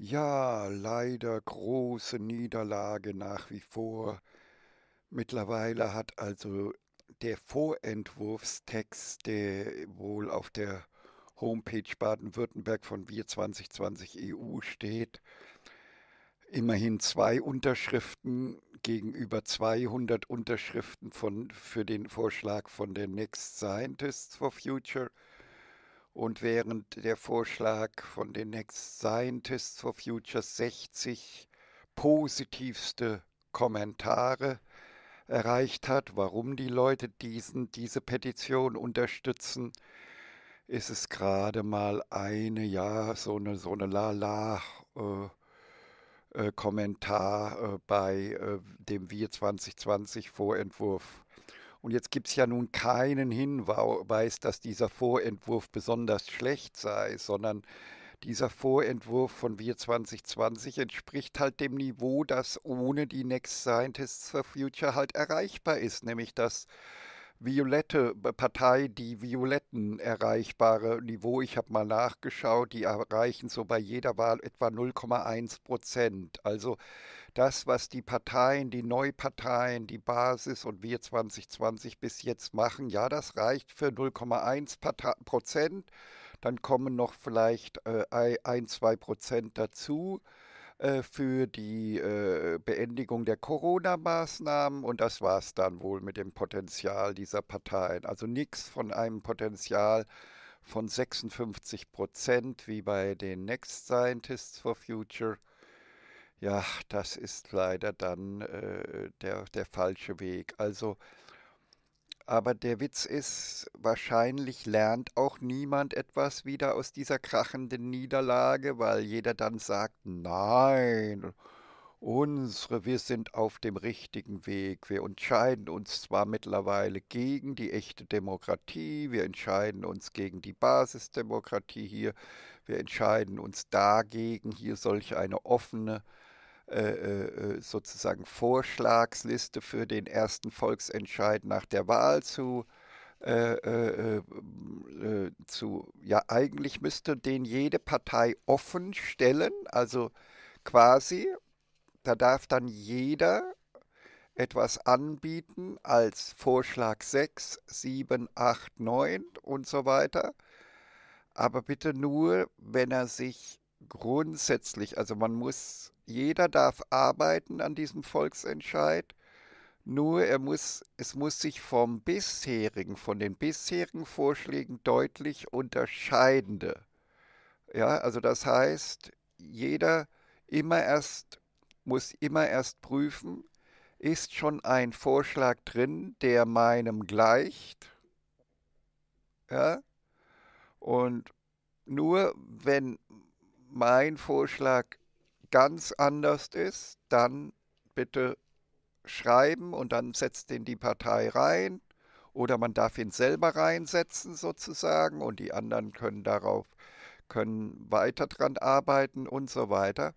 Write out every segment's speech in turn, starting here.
Ja, leider große Niederlage nach wie vor. Mittlerweile hat also der Vorentwurfstext, der wohl auf der Homepage Baden-Württemberg von Wir 2020 EU steht, immerhin zwei Unterschriften gegenüber 200 Unterschriften von, für den Vorschlag von der Next Scientists for Future – und während der Vorschlag von den Next Scientists for Future 60 positivste Kommentare erreicht hat, warum die Leute diesen, diese Petition unterstützen, ist es gerade mal eine, ja, so eine, so eine Lala. Äh, äh, Kommentar äh, bei äh, dem Wir 2020 Vorentwurf und jetzt gibt es ja nun keinen Hinweis, dass dieser Vorentwurf besonders schlecht sei, sondern dieser Vorentwurf von Wir 2020 entspricht halt dem Niveau, das ohne die Next Scientists for Future halt erreichbar ist, nämlich das violette Partei, die violetten erreichbare Niveau. Ich habe mal nachgeschaut, die erreichen so bei jeder Wahl etwa 0,1 Prozent. Also das, was die Parteien, die Neuparteien, die Basis und wir 2020 bis jetzt machen, ja, das reicht für 0,1 Prozent. Dann kommen noch vielleicht äh, ein, zwei Prozent dazu äh, für die äh, Beendigung der Corona-Maßnahmen und das war es dann wohl mit dem Potenzial dieser Parteien. Also nichts von einem Potenzial von 56 Prozent wie bei den Next Scientists for Future ja, das ist leider dann äh, der, der falsche Weg. Also, aber der Witz ist, wahrscheinlich lernt auch niemand etwas wieder aus dieser krachenden Niederlage, weil jeder dann sagt, nein, unsere, wir sind auf dem richtigen Weg. Wir entscheiden uns zwar mittlerweile gegen die echte Demokratie, wir entscheiden uns gegen die Basisdemokratie hier, wir entscheiden uns dagegen, hier solch eine offene äh, äh, äh, sozusagen Vorschlagsliste für den ersten Volksentscheid nach der Wahl zu äh, äh, äh, äh, zu, ja, eigentlich müsste den jede Partei offen stellen, also quasi, da darf dann jeder etwas anbieten als Vorschlag 6, 7, 8, 9 und so weiter. Aber bitte nur, wenn er sich grundsätzlich, also man muss jeder darf arbeiten an diesem Volksentscheid, nur er muss, es muss sich vom bisherigen, von den bisherigen Vorschlägen deutlich unterscheidende. Ja, also das heißt, jeder immer erst muss immer erst prüfen, ist schon ein Vorschlag drin, der meinem gleicht. Ja? Und nur wenn mein Vorschlag ganz anders ist, dann bitte schreiben und dann setzt den die Partei rein oder man darf ihn selber reinsetzen sozusagen und die anderen können darauf können weiter dran arbeiten und so weiter.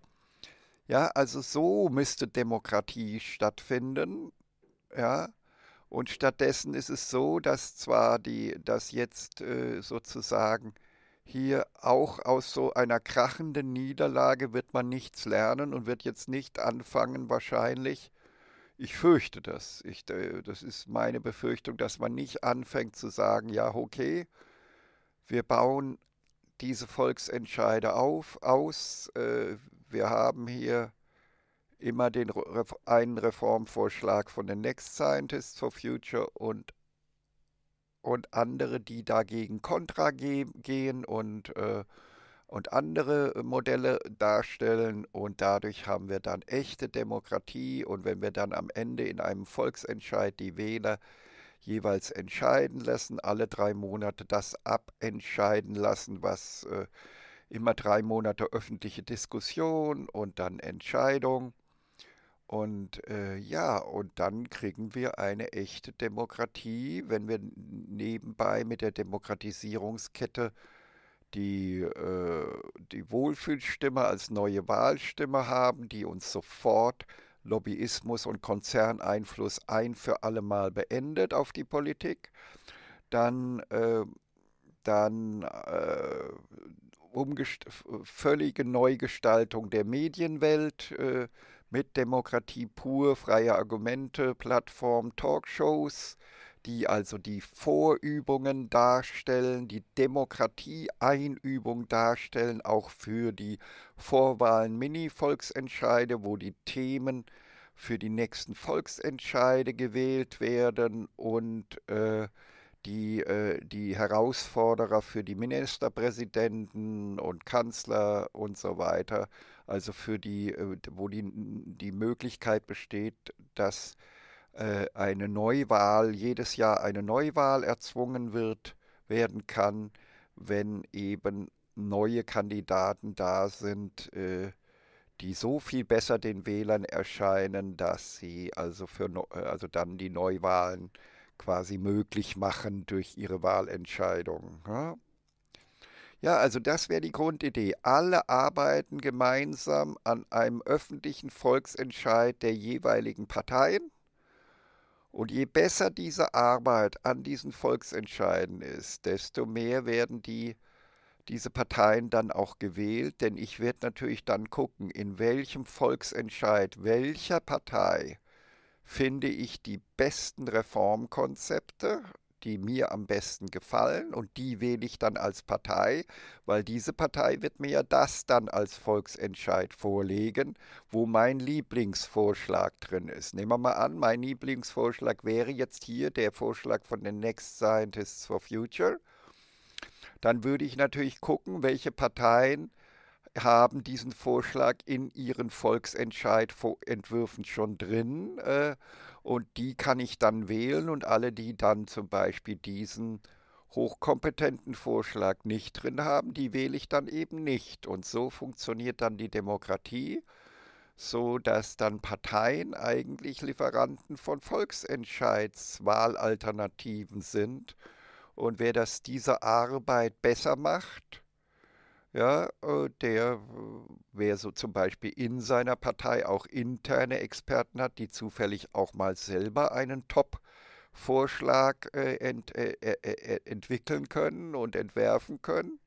Ja, also so müsste Demokratie stattfinden. Ja, und stattdessen ist es so, dass zwar die, dass jetzt äh, sozusagen hier auch aus so einer krachenden Niederlage wird man nichts lernen und wird jetzt nicht anfangen, wahrscheinlich. Ich fürchte das. Ich, äh, das ist meine Befürchtung, dass man nicht anfängt zu sagen, ja, okay, wir bauen diese Volksentscheide auf, aus. Äh, wir haben hier immer den einen Reformvorschlag von den Next Scientists for Future und und andere, die dagegen kontra ge gehen und, äh, und andere äh, Modelle darstellen. Und dadurch haben wir dann echte Demokratie. Und wenn wir dann am Ende in einem Volksentscheid die Wähler jeweils entscheiden lassen, alle drei Monate das abentscheiden lassen, was äh, immer drei Monate öffentliche Diskussion und dann Entscheidung und äh, ja, und dann kriegen wir eine echte Demokratie, wenn wir nebenbei mit der Demokratisierungskette die, äh, die Wohlfühlstimme als neue Wahlstimme haben, die uns sofort Lobbyismus und Konzerneinfluss ein für allemal beendet auf die Politik, dann, äh, dann äh, völlige Neugestaltung der Medienwelt äh, mit Demokratie pur, freie Argumente, Plattform, Talkshows, die also die Vorübungen darstellen, die Demokratieeinübung darstellen, auch für die Vorwahlen Mini-Volksentscheide, wo die Themen für die nächsten Volksentscheide gewählt werden und äh, die, äh, die Herausforderer für die Ministerpräsidenten und Kanzler und so weiter also für die, äh, wo die, die Möglichkeit besteht, dass äh, eine Neuwahl, jedes Jahr eine Neuwahl erzwungen wird, werden kann, wenn eben neue Kandidaten da sind, äh, die so viel besser den Wählern erscheinen, dass sie also, für, also dann die Neuwahlen quasi möglich machen durch ihre Wahlentscheidung. Ja, also das wäre die Grundidee. Alle arbeiten gemeinsam an einem öffentlichen Volksentscheid der jeweiligen Parteien. Und je besser diese Arbeit an diesen Volksentscheiden ist, desto mehr werden die, diese Parteien dann auch gewählt. Denn ich werde natürlich dann gucken, in welchem Volksentscheid welcher Partei finde ich die besten Reformkonzepte die mir am besten gefallen und die wähle ich dann als Partei, weil diese Partei wird mir ja das dann als Volksentscheid vorlegen, wo mein Lieblingsvorschlag drin ist. Nehmen wir mal an, mein Lieblingsvorschlag wäre jetzt hier der Vorschlag von den Next Scientists for Future. Dann würde ich natürlich gucken, welche Parteien haben diesen Vorschlag in ihren Volksentscheidentwürfen schon drin. Äh, und die kann ich dann wählen und alle, die dann zum Beispiel diesen hochkompetenten Vorschlag nicht drin haben, die wähle ich dann eben nicht. Und so funktioniert dann die Demokratie, so dass dann Parteien eigentlich Lieferanten von Volksentscheidswahlalternativen sind. Und wer das diese Arbeit besser macht, ja, äh, der, wer so zum Beispiel in seiner Partei auch interne Experten hat, die zufällig auch mal selber einen Top-Vorschlag äh, ent, äh, äh, äh, äh entwickeln können und entwerfen können,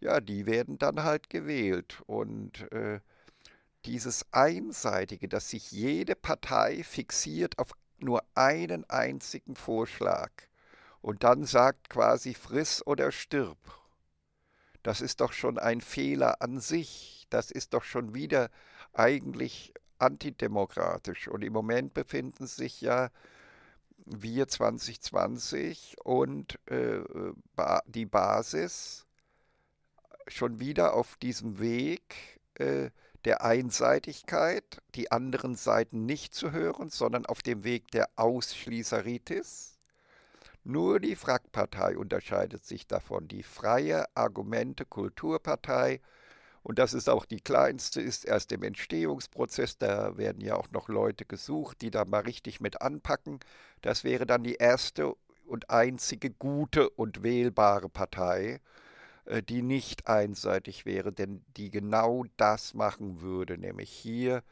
ja, die werden dann halt gewählt. Und dieses Einseitige, dass sich jede Partei fixiert auf nur einen einzigen Vorschlag und dann sagt quasi friss oder stirb das ist doch schon ein Fehler an sich. Das ist doch schon wieder eigentlich antidemokratisch. Und im Moment befinden sich ja wir 2020 und äh, die Basis schon wieder auf diesem Weg äh, der Einseitigkeit, die anderen Seiten nicht zu hören, sondern auf dem Weg der Ausschließeritis nur die Frackpartei unterscheidet sich davon. Die Freie Argumente Kulturpartei, und das ist auch die kleinste, ist erst im Entstehungsprozess. Da werden ja auch noch Leute gesucht, die da mal richtig mit anpacken. Das wäre dann die erste und einzige gute und wählbare Partei, äh, die nicht einseitig wäre, denn die genau das machen würde, nämlich hier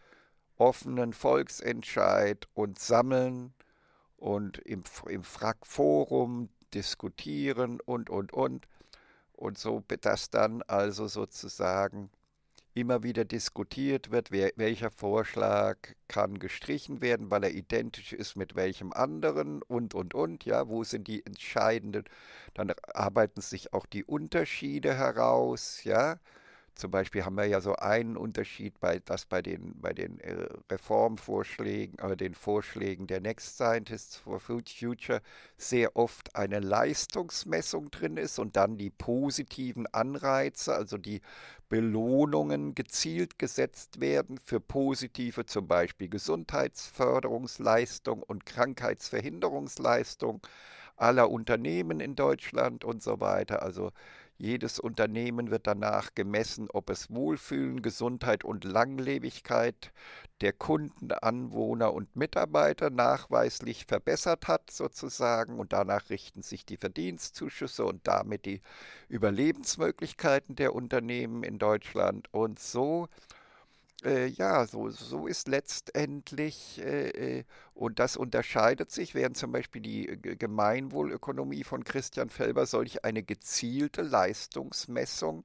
offenen Volksentscheid und sammeln und im, im frack diskutieren und, und, und. Und so, dass dann also sozusagen immer wieder diskutiert wird, wer, welcher Vorschlag kann gestrichen werden, weil er identisch ist mit welchem anderen und, und, und, ja, wo sind die entscheidenden, dann arbeiten sich auch die Unterschiede heraus, ja, zum Beispiel haben wir ja so einen Unterschied, bei, dass bei den, bei den äh, Reformvorschlägen, oder äh, den Vorschlägen der Next Scientists for Future sehr oft eine Leistungsmessung drin ist und dann die positiven Anreize, also die Belohnungen gezielt gesetzt werden für positive, zum Beispiel Gesundheitsförderungsleistung und Krankheitsverhinderungsleistung aller Unternehmen in Deutschland und so weiter. Also jedes Unternehmen wird danach gemessen, ob es Wohlfühlen, Gesundheit und Langlebigkeit der Kunden, Anwohner und Mitarbeiter nachweislich verbessert hat, sozusagen. Und danach richten sich die Verdienstzuschüsse und damit die Überlebensmöglichkeiten der Unternehmen in Deutschland. Und so äh, ja, so, so ist letztendlich, äh, äh, und das unterscheidet sich, während zum Beispiel die äh, Gemeinwohlökonomie von Christian Felber solch eine gezielte Leistungsmessung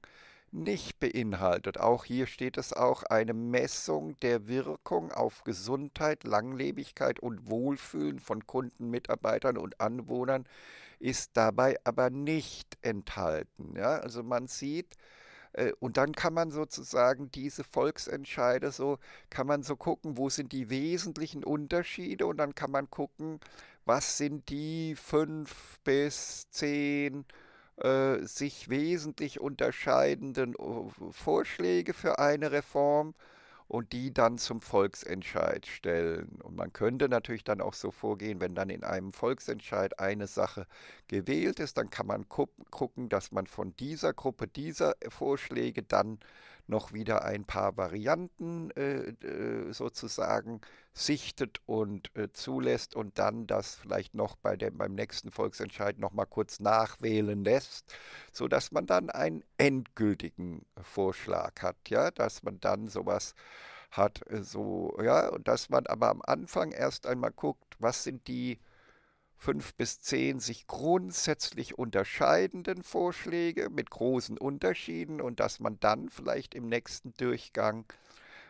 nicht beinhaltet. Auch hier steht es auch eine Messung der Wirkung auf Gesundheit, Langlebigkeit und Wohlfühlen von Kunden, Mitarbeitern und Anwohnern ist dabei aber nicht enthalten. Ja? Also man sieht, äh, und dann kann man sozusagen diese Volksentscheide so, kann man so gucken, wo sind die wesentlichen Unterschiede und dann kann man gucken, was sind die fünf bis zehn äh, sich wesentlich unterscheidenden äh, Vorschläge für eine Reform und die dann zum Volksentscheid stellen. Und man könnte natürlich dann auch so vorgehen, wenn dann in einem Volksentscheid eine Sache gewählt ist, dann kann man gucken, dass man von dieser Gruppe dieser Vorschläge dann noch wieder ein paar Varianten äh, äh, sozusagen sichtet und äh, zulässt und dann das vielleicht noch bei dem, beim nächsten Volksentscheid noch mal kurz nachwählen lässt, sodass man dann einen endgültigen Vorschlag hat, ja, dass man dann sowas hat, äh, so ja, dass man aber am Anfang erst einmal guckt, was sind die fünf bis zehn sich grundsätzlich unterscheidenden Vorschläge mit großen Unterschieden und dass man dann vielleicht im nächsten Durchgang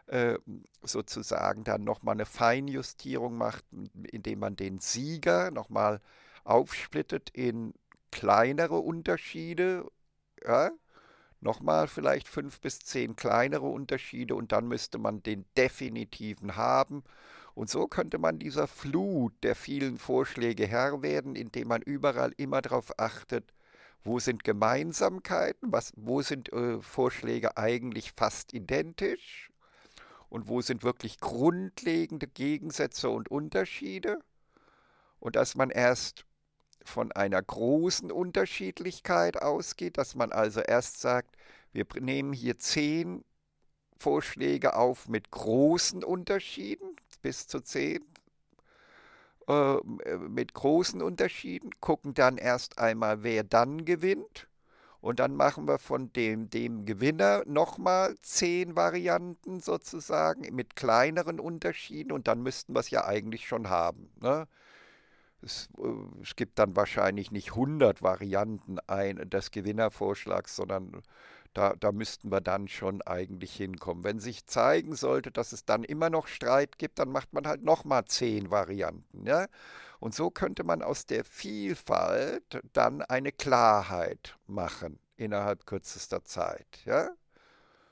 äh, sozusagen dann nochmal eine Feinjustierung macht, indem man den Sieger nochmal aufsplittet in kleinere Unterschiede, ja, nochmal vielleicht fünf bis zehn kleinere Unterschiede und dann müsste man den definitiven haben und so könnte man dieser Flut der vielen Vorschläge Herr werden, indem man überall immer darauf achtet, wo sind Gemeinsamkeiten, was, wo sind äh, Vorschläge eigentlich fast identisch und wo sind wirklich grundlegende Gegensätze und Unterschiede. Und dass man erst von einer großen Unterschiedlichkeit ausgeht, dass man also erst sagt, wir nehmen hier zehn Vorschläge auf mit großen Unterschieden, bis zu zehn äh, mit großen Unterschieden, gucken dann erst einmal, wer dann gewinnt. Und dann machen wir von dem, dem Gewinner nochmal zehn Varianten sozusagen mit kleineren Unterschieden und dann müssten wir es ja eigentlich schon haben. Ne? Es, äh, es, gibt dann wahrscheinlich nicht 100 Varianten ein, des Gewinnervorschlags, sondern da, da müssten wir dann schon eigentlich hinkommen. Wenn sich zeigen sollte, dass es dann immer noch Streit gibt, dann macht man halt nochmal zehn Varianten. Ja? Und so könnte man aus der Vielfalt dann eine Klarheit machen innerhalb kürzester Zeit. Ja?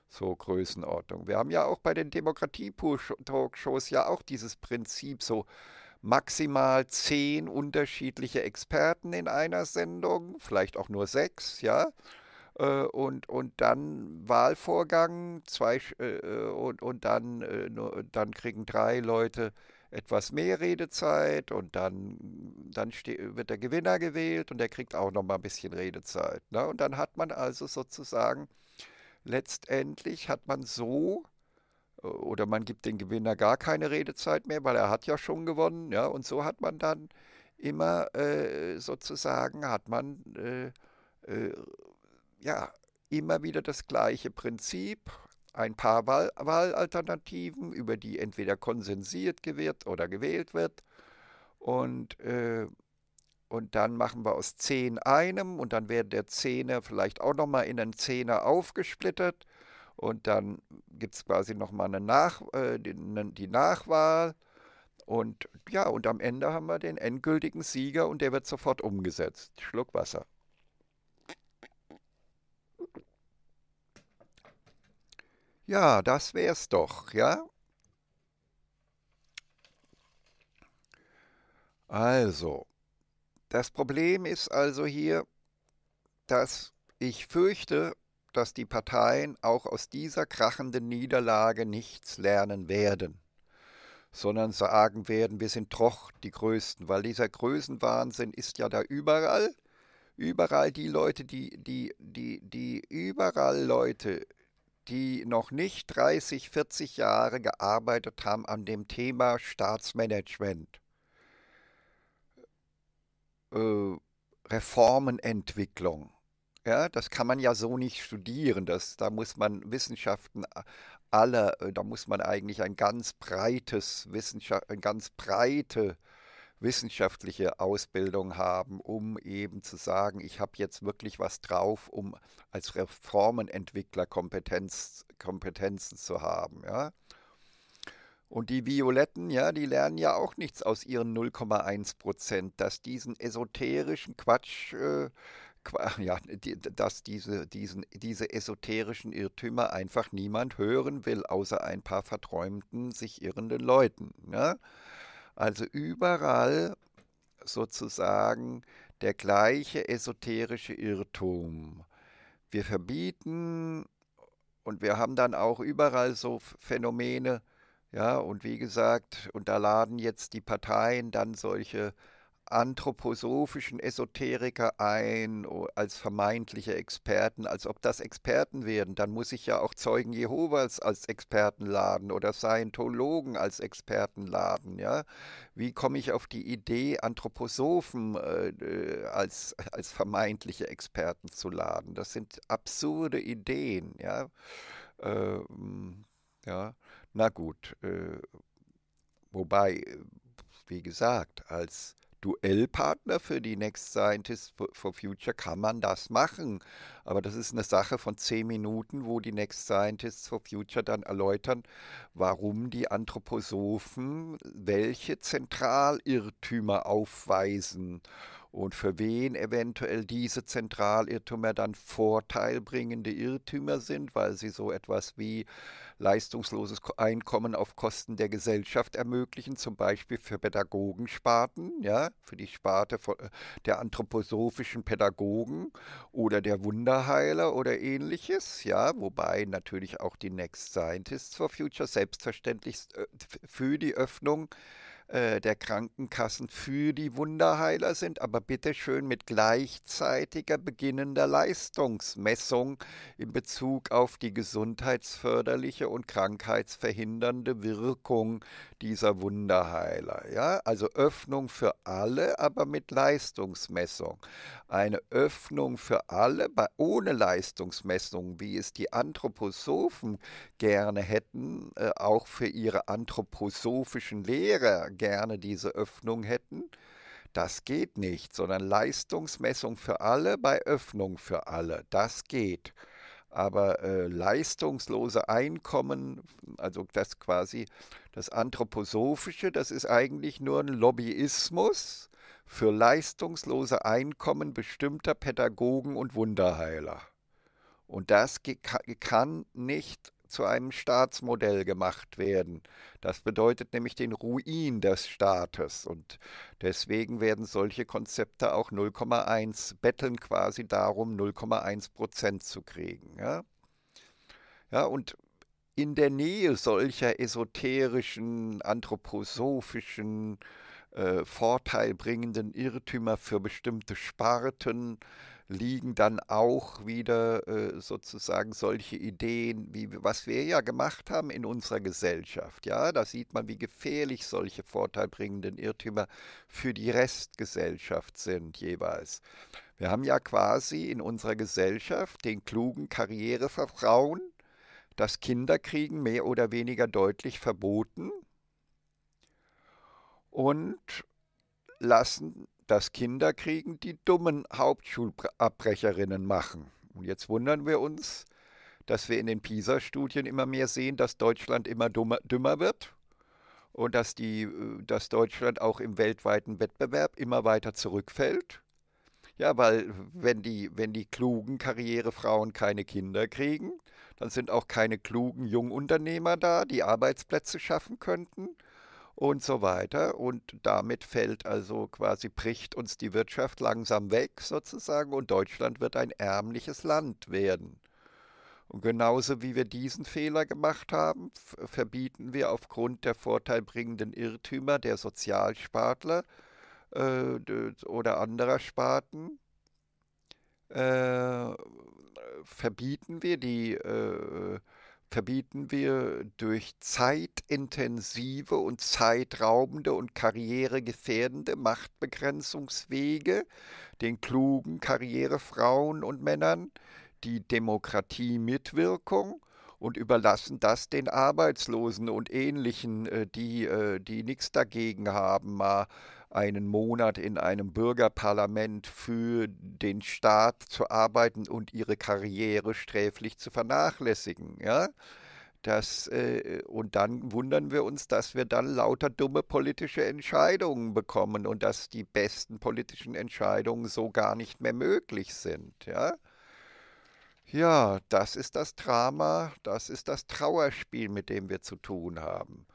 so Größenordnung. Wir haben ja auch bei den Demokratie-Talkshows ja auch dieses Prinzip, so maximal zehn unterschiedliche Experten in einer Sendung, vielleicht auch nur sechs, ja. Äh, und, und dann Wahlvorgang, zwei äh, äh, und, und dann, äh, nur, dann kriegen drei Leute etwas mehr Redezeit und dann, dann wird der Gewinner gewählt und der kriegt auch noch mal ein bisschen Redezeit. Ne? Und dann hat man also sozusagen, letztendlich hat man so, äh, oder man gibt dem Gewinner gar keine Redezeit mehr, weil er hat ja schon gewonnen, ja, und so hat man dann immer äh, sozusagen, hat man äh, äh ja, immer wieder das gleiche Prinzip, ein paar Wahl Wahlalternativen, über die entweder konsensiert wird oder gewählt wird. Und, äh, und dann machen wir aus zehn einem und dann werden der Zehner vielleicht auch nochmal in einen Zehner aufgesplittert. Und dann gibt es quasi nochmal eine Nach, äh, ne, die Nachwahl. Und ja, und am Ende haben wir den endgültigen Sieger und der wird sofort umgesetzt. Schluck Wasser. Ja, das wär's doch, ja? Also, das Problem ist also hier, dass ich fürchte, dass die Parteien auch aus dieser krachenden Niederlage nichts lernen werden, sondern sagen werden, wir sind doch die Größten, weil dieser Größenwahnsinn ist ja da überall. Überall die Leute, die, die, die, die überall Leute die noch nicht 30, 40 Jahre gearbeitet haben an dem Thema Staatsmanagement, äh, Reformenentwicklung. Ja, das kann man ja so nicht studieren. Das, da muss man Wissenschaften äh, aller, äh, da muss man eigentlich ein ganz breites Wissenschaft, eine ganz breite wissenschaftliche Ausbildung haben, um eben zu sagen, ich habe jetzt wirklich was drauf, um als Reformenentwickler Kompetenz, Kompetenzen zu haben. Ja? Und die Violetten, ja, die lernen ja auch nichts aus ihren 0,1 Prozent, dass diesen esoterischen Quatsch, äh, Qu ja, die, dass diese, diesen, diese esoterischen Irrtümer einfach niemand hören will, außer ein paar verträumten, sich irrenden Leuten. Ja? Ne? Also überall sozusagen der gleiche esoterische Irrtum. Wir verbieten und wir haben dann auch überall so Phänomene, ja, und wie gesagt, und da laden jetzt die Parteien dann solche anthroposophischen Esoteriker ein, als vermeintliche Experten, als ob das Experten wären. Dann muss ich ja auch Zeugen Jehovas als Experten laden oder Scientologen als Experten laden. Ja? Wie komme ich auf die Idee, Anthroposophen äh, als, als vermeintliche Experten zu laden? Das sind absurde Ideen. Ja, ähm, ja. na gut. Äh, wobei, wie gesagt, als Duellpartner für die Next Scientist for Future kann man das machen. Aber das ist eine Sache von zehn Minuten, wo die Next Scientists for Future dann erläutern, warum die Anthroposophen welche Zentralirrtümer aufweisen und für wen eventuell diese Zentralirrtümer dann vorteilbringende Irrtümer sind, weil sie so etwas wie leistungsloses Einkommen auf Kosten der Gesellschaft ermöglichen, zum Beispiel für Pädagogensparten, ja, für die Sparte äh, der anthroposophischen Pädagogen oder der Wunderheiler oder ähnliches, ja, wobei natürlich auch die Next Scientists for Future selbstverständlich äh, für die Öffnung äh, der Krankenkassen für die Wunderheiler sind, aber bitte schön mit gleichzeitiger beginnender Leistungsmessung in Bezug auf die gesundheitsförderliche und krankheitsverhindernde Wirkung dieser Wunderheiler. Ja? Also Öffnung für alle, aber mit Leistungsmessung. Eine Öffnung für alle bei, ohne Leistungsmessung, wie es die Anthroposophen gerne hätten, äh, auch für ihre anthroposophischen Lehrer gerne diese Öffnung hätten. Das geht nicht, sondern Leistungsmessung für alle bei Öffnung für alle. Das geht. Aber äh, leistungslose Einkommen, also das quasi das Anthroposophische, das ist eigentlich nur ein Lobbyismus für leistungslose Einkommen bestimmter Pädagogen und Wunderheiler. Und das kann nicht zu einem Staatsmodell gemacht werden. Das bedeutet nämlich den Ruin des Staates und deswegen werden solche Konzepte auch 0,1 betteln quasi darum, 0,1 Prozent zu kriegen. Ja? ja, und in der Nähe solcher esoterischen, anthroposophischen, äh, vorteilbringenden Irrtümer für bestimmte Sparten liegen dann auch wieder äh, sozusagen solche Ideen, wie was wir ja gemacht haben in unserer Gesellschaft. Ja, da sieht man, wie gefährlich solche vorteilbringenden Irrtümer für die Restgesellschaft sind jeweils. Wir haben ja quasi in unserer Gesellschaft den klugen Karriereverfrauen das Kinderkriegen mehr oder weniger deutlich verboten und lassen dass Kinder kriegen, die dummen Hauptschulabbrecherinnen machen. Und jetzt wundern wir uns, dass wir in den PISA-Studien immer mehr sehen, dass Deutschland immer dummer, dümmer wird und dass, die, äh, dass Deutschland auch im weltweiten Wettbewerb immer weiter zurückfällt. Ja, weil wenn die, wenn die klugen Karrierefrauen keine Kinder kriegen, dann sind auch keine klugen Jungunternehmer da, die Arbeitsplätze schaffen könnten und so weiter. Und damit fällt also quasi, bricht uns die Wirtschaft langsam weg sozusagen und Deutschland wird ein ärmliches Land werden. Und genauso wie wir diesen Fehler gemacht haben, verbieten wir aufgrund der vorteilbringenden Irrtümer der Sozialspartler äh, oder anderer Sparten, äh, verbieten wir die äh, verbieten wir durch zeitintensive und zeitraubende und karrieregefährdende Machtbegrenzungswege den klugen Karrierefrauen und Männern die Demokratiemitwirkung und überlassen das den Arbeitslosen und Ähnlichen, äh, die, äh, die nichts dagegen haben, mal einen Monat in einem Bürgerparlament für den Staat zu arbeiten und ihre Karriere sträflich zu vernachlässigen. Ja? Das, äh, und dann wundern wir uns, dass wir dann lauter dumme politische Entscheidungen bekommen und dass die besten politischen Entscheidungen so gar nicht mehr möglich sind. Ja, ja das ist das Drama, das ist das Trauerspiel, mit dem wir zu tun haben.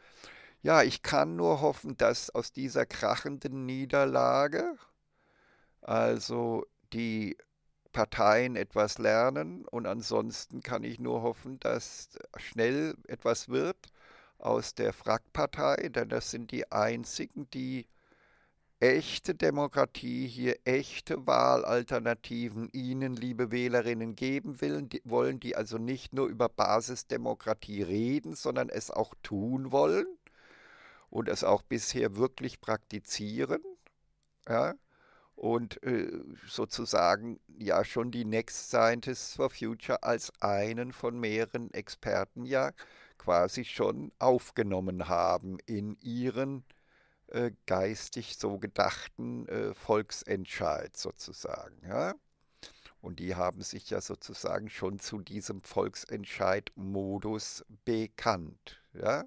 Ja, ich kann nur hoffen, dass aus dieser krachenden Niederlage also die Parteien etwas lernen und ansonsten kann ich nur hoffen, dass schnell etwas wird aus der Frackpartei, denn das sind die einzigen, die echte Demokratie hier, echte Wahlalternativen Ihnen, liebe Wählerinnen, geben will, wollen, die also nicht nur über Basisdemokratie reden, sondern es auch tun wollen und es auch bisher wirklich praktizieren. Ja? Und äh, sozusagen ja schon die Next Scientists for Future als einen von mehreren Experten ja quasi schon aufgenommen haben in ihren äh, geistig so gedachten äh, Volksentscheid sozusagen. Ja? Und die haben sich ja sozusagen schon zu diesem Volksentscheid-Modus bekannt. Ja?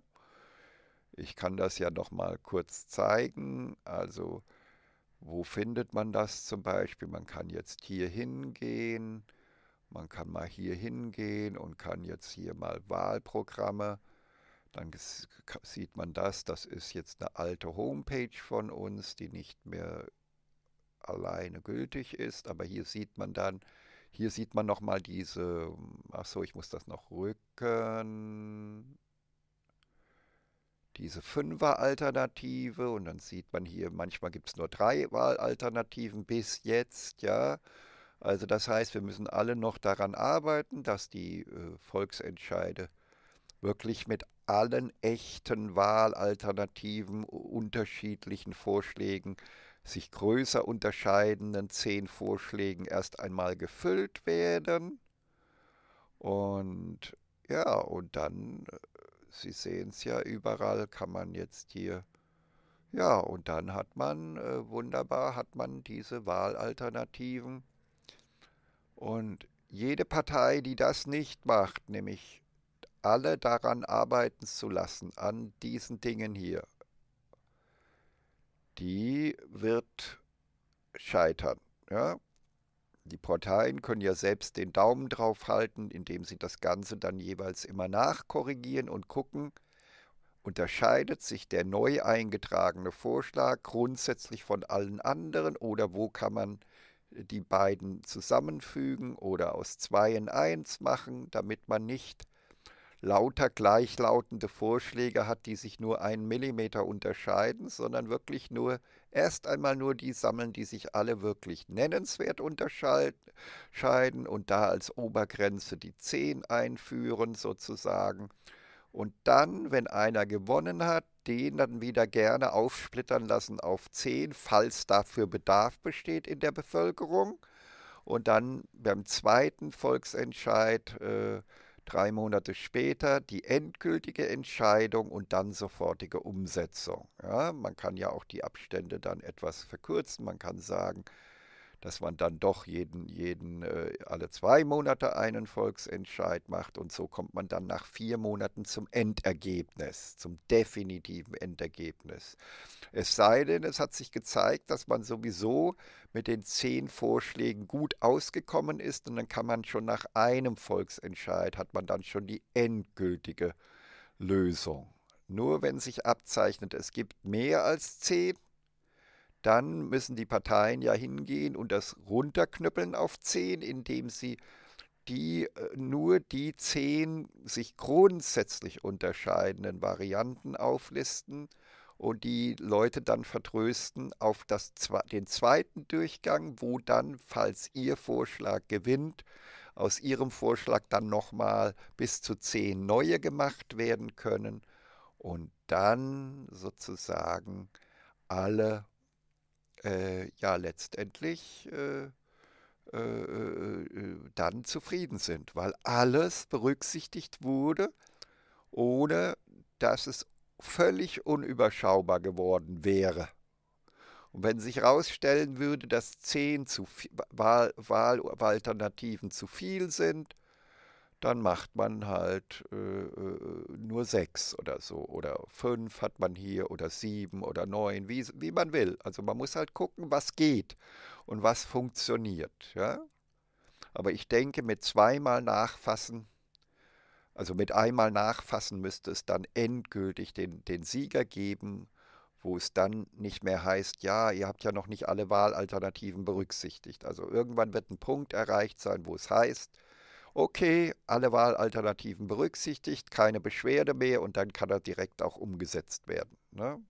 Ich kann das ja noch mal kurz zeigen. Also wo findet man das zum Beispiel? Man kann jetzt hier hingehen, man kann mal hier hingehen und kann jetzt hier mal Wahlprogramme. Dann sieht man das, das ist jetzt eine alte Homepage von uns, die nicht mehr alleine gültig ist, aber hier sieht man dann, hier sieht man nochmal diese, ach so, ich muss das noch rücken, diese Fünfer-Alternative und dann sieht man hier, manchmal gibt es nur drei Wahlalternativen bis jetzt, ja. Also das heißt, wir müssen alle noch daran arbeiten, dass die äh, Volksentscheide wirklich mit allen echten Wahlalternativen, unterschiedlichen Vorschlägen, sich größer unterscheidenden zehn Vorschlägen erst einmal gefüllt werden. Und ja, und dann äh, Sie sehen es ja, überall kann man jetzt hier. Ja, und dann hat man, äh, wunderbar, hat man diese Wahlalternativen. Und jede Partei, die das nicht macht, nämlich alle daran arbeiten zu lassen, an diesen Dingen hier, die wird scheitern. Ja? Die Parteien können ja selbst den Daumen drauf halten, indem sie das Ganze dann jeweils immer nachkorrigieren und gucken, unterscheidet sich der neu eingetragene Vorschlag grundsätzlich von allen anderen oder wo kann man äh, die beiden zusammenfügen oder aus zwei eins machen, damit man nicht lauter gleichlautende Vorschläge hat, die sich nur einen Millimeter unterscheiden, sondern wirklich nur erst einmal nur die sammeln, die sich alle wirklich nennenswert unterscheiden und da als Obergrenze die 10 einführen sozusagen. Und dann, wenn einer gewonnen hat, den dann wieder gerne aufsplittern lassen auf 10, falls dafür Bedarf besteht in der Bevölkerung. Und dann beim zweiten Volksentscheid äh, drei Monate später die endgültige Entscheidung und dann sofortige Umsetzung. Ja, man kann ja auch die Abstände dann etwas verkürzen. Man kann sagen, dass man dann doch jeden, jeden äh, alle zwei Monate einen Volksentscheid macht und so kommt man dann nach vier Monaten zum Endergebnis, zum definitiven Endergebnis. Es sei denn, es hat sich gezeigt, dass man sowieso mit den zehn Vorschlägen gut ausgekommen ist und dann kann man schon nach einem Volksentscheid hat man dann schon die endgültige Lösung. Nur wenn sich abzeichnet, es gibt mehr als zehn, dann müssen die Parteien ja hingehen und das runterknüppeln auf zehn, indem sie die äh, nur die zehn sich grundsätzlich unterscheidenden Varianten auflisten und die Leute dann vertrösten auf das, den zweiten Durchgang, wo dann, falls ihr Vorschlag gewinnt, aus ihrem Vorschlag dann nochmal bis zu zehn neue gemacht werden können und dann sozusagen alle äh, ja letztendlich äh, äh, äh, äh, dann zufrieden sind, weil alles berücksichtigt wurde, ohne dass es völlig unüberschaubar geworden wäre. Und wenn sich herausstellen würde, dass zehn zu viel, Wahl, Wahlalternativen zu viel sind, dann macht man halt äh, nur sechs oder so oder fünf hat man hier oder sieben oder neun, wie, wie man will. Also man muss halt gucken, was geht und was funktioniert. Ja? Aber ich denke, mit zweimal nachfassen, also mit einmal nachfassen müsste es dann endgültig den, den Sieger geben, wo es dann nicht mehr heißt, ja, ihr habt ja noch nicht alle Wahlalternativen berücksichtigt. Also irgendwann wird ein Punkt erreicht sein, wo es heißt, okay, alle Wahlalternativen berücksichtigt, keine Beschwerde mehr und dann kann er direkt auch umgesetzt werden. Ne?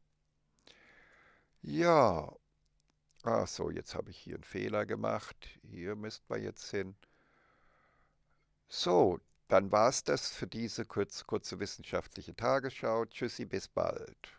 Ja, ach so, jetzt habe ich hier einen Fehler gemacht. Hier müssten wir jetzt hin. So, dann war es das für diese kurz, kurze wissenschaftliche Tagesschau. Tschüssi, bis bald.